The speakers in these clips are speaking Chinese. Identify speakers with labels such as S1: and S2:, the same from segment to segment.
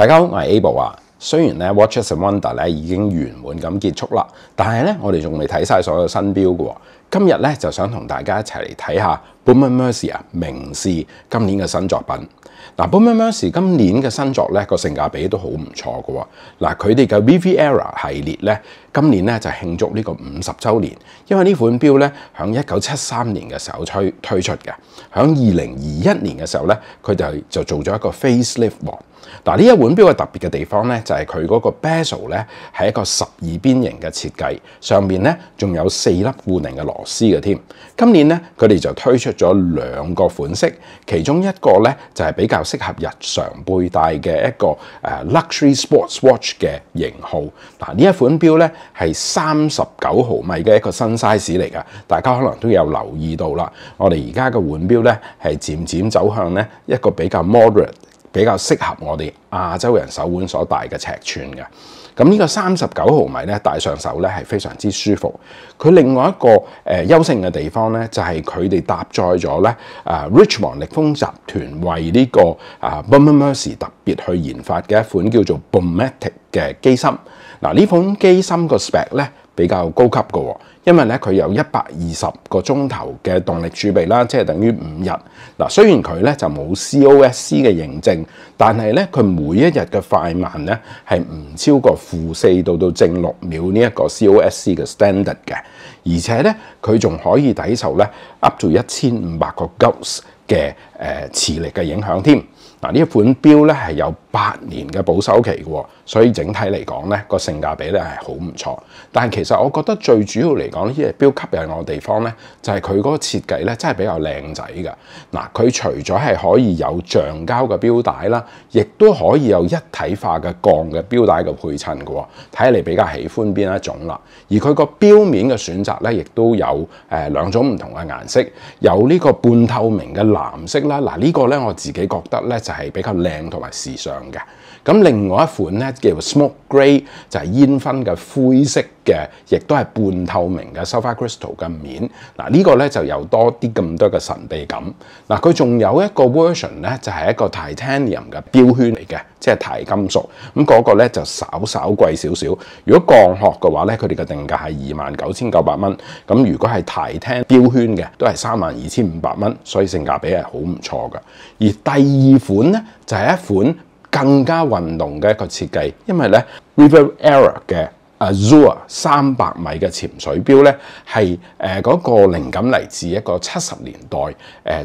S1: 大家好，我系 Abel 啊。虽然咧 Watchers and Wonder 咧已经圆满咁结束啦，但系咧我哋仲未睇晒所有新标嘅。今日咧就想同大家一齊嚟睇下 b o o m e r m e r c i 啊，明名今年嘅新作品。嗱 b o o m e r m e r c i 今年嘅新作咧個性價比都好唔錯嘅。嗱，佢哋嘅 Viviera 系列咧，今年咧就慶祝呢個五十週年，因為呢款表咧響一九七三年嘅時候推推出嘅，響二零二一年嘅時候咧，佢就就做咗一個 face lift。嗱，呢一款表嘅特別嘅地方咧就係佢嗰個 bezel 咧係一個十二邊形嘅設計，上面咧仲有四粒固定嘅螺。罗嘅添，今年咧佢哋就推出咗两个款式，其中一个咧就系比较适合日常佩戴嘅一个诶 luxury sports watch 嘅型号。嗱，呢一款表咧系三十九毫米嘅一个新 size 嚟噶，大家可能都有留意到啦。我哋而家嘅腕表咧系渐渐走向咧一个比较 moderate。比較適合我哋亞洲人手腕所大嘅尺寸嘅，咁呢個三十九毫米咧戴上手咧係非常之舒服。佢另外一個誒優勝嘅地方咧，就係佢哋搭載咗咧啊 Richmond 力豐集團為呢個啊 b o o m m e r s e 特別去研發嘅一款叫做 b o o m a t i c 嘅機芯。嗱呢款機芯個 spec 咧。比較高級嘅，因為咧佢有一百二十個鐘頭嘅動力儲備啦，即係等於五日。嗱，雖然佢咧就冇 COSC 嘅認證，但係咧佢每一日嘅快慢咧係唔超過負四到到正六秒呢一個 COSC 嘅 standard 嘅，而且咧佢仲可以抵受咧 up to 一千五百個 gous 嘅誒磁力嘅影響添。嗱，呢一款表咧係有。八年嘅保修期嘅，所以整體嚟講咧個性價比咧係好唔錯。但其實我覺得最主要嚟講呢只表吸引我嘅地方咧，就係佢嗰個設計咧真係比較靚仔嘅。嗱，佢除咗係可以有橡膠嘅表帶啦，亦都可以有一體化嘅鋼嘅表帶嘅配襯嘅。睇嚟比較喜歡邊一種啦？而佢個表面嘅選擇咧，亦都有誒兩種唔同嘅顏色，有呢個半透明嘅藍色啦。嗱，呢個咧我自己覺得咧就係比較靚同埋時尚。嘅咁，另外一款咧叫 Smoke Grey，就係煙燻嘅灰色嘅，亦都係半透明嘅 Sapphire Crystal 嘅面。嗱呢個咧就有多啲咁多嘅神秘感。嗱，佢仲有一個 version 咧，就係一個 Titanium 嘅標圈嚟嘅，即係 t 金屬。咁嗰個咧就稍稍貴少少。如果降學嘅話咧，佢哋嘅定價係二萬九千九百蚊。咁如果係 Titan 標圈嘅，都係三萬二千五百蚊，所以性價比係好唔錯嘅。而第二款咧就係一款。更加運動嘅一個設計，因為咧 River Era 嘅。啊 z u o 三百米嘅潛水錶咧，係誒嗰個靈感嚟自一個七十年代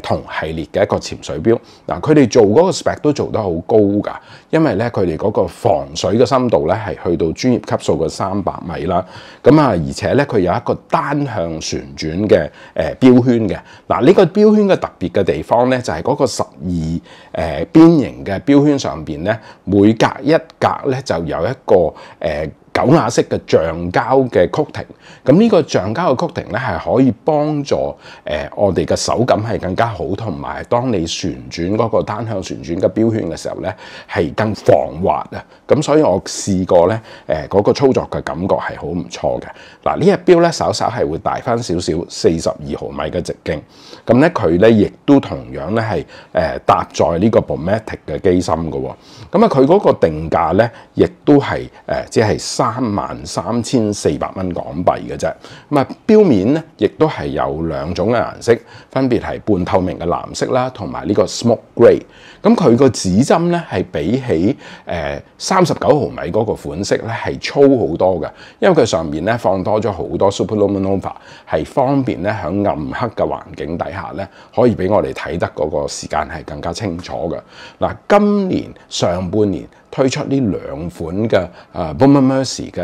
S1: 誒同系列嘅一個潛水錶。嗱，佢哋做嗰個 spec 都做得好高㗎，因為咧佢哋嗰個防水嘅深度咧係去到專業級數嘅三百米啦。咁啊，而且咧佢有一個單向旋轉嘅誒標圈嘅。嗱，呢個標圈嘅特別嘅地方咧，就係嗰個十二誒邊形嘅標圈上邊咧，每隔一格咧就有一個誒。九亞式嘅橡膠嘅曲停。咁呢個橡膠嘅曲停咧係可以幫助誒我哋嘅手感係更加好，同埋當你旋轉嗰個單向旋轉嘅標圈嘅時候咧係更防滑啊！咁所以我試過咧誒嗰個操作嘅感覺係好唔錯嘅。嗱呢一錶咧稍稍係會大翻少少，四十二毫米嘅直徑，咁咧佢咧亦都同樣咧係誒搭載呢個 b o e a t i c 嘅機芯噶喎。咁啊佢嗰個定價咧亦都係誒即係三。三萬三千四百蚊港幣嘅啫，咁啊，表面咧亦都係有兩種嘅顏色，分別係半透明嘅藍色啦，同埋呢個 smoke grey。咁佢個指針咧係比起誒三十九毫米嗰個款式咧係粗好多嘅，因為佢上面咧放多咗好多 super luminova，係方便咧響暗黑嘅環境底下咧可以俾我哋睇得嗰個時間係更加清楚嘅。嗱，今年上半年。推出呢兩款嘅啊 b o o m e r c y 嘅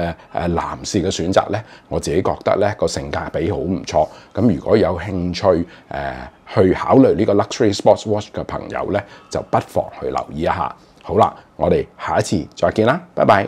S1: 男士嘅選擇咧，我自己覺得咧個性價比好唔錯。咁如果有興趣誒去考慮呢個 luxury sports watch 嘅朋友咧，就不妨去留意一下。好啦，我哋下一次再見啦，拜拜。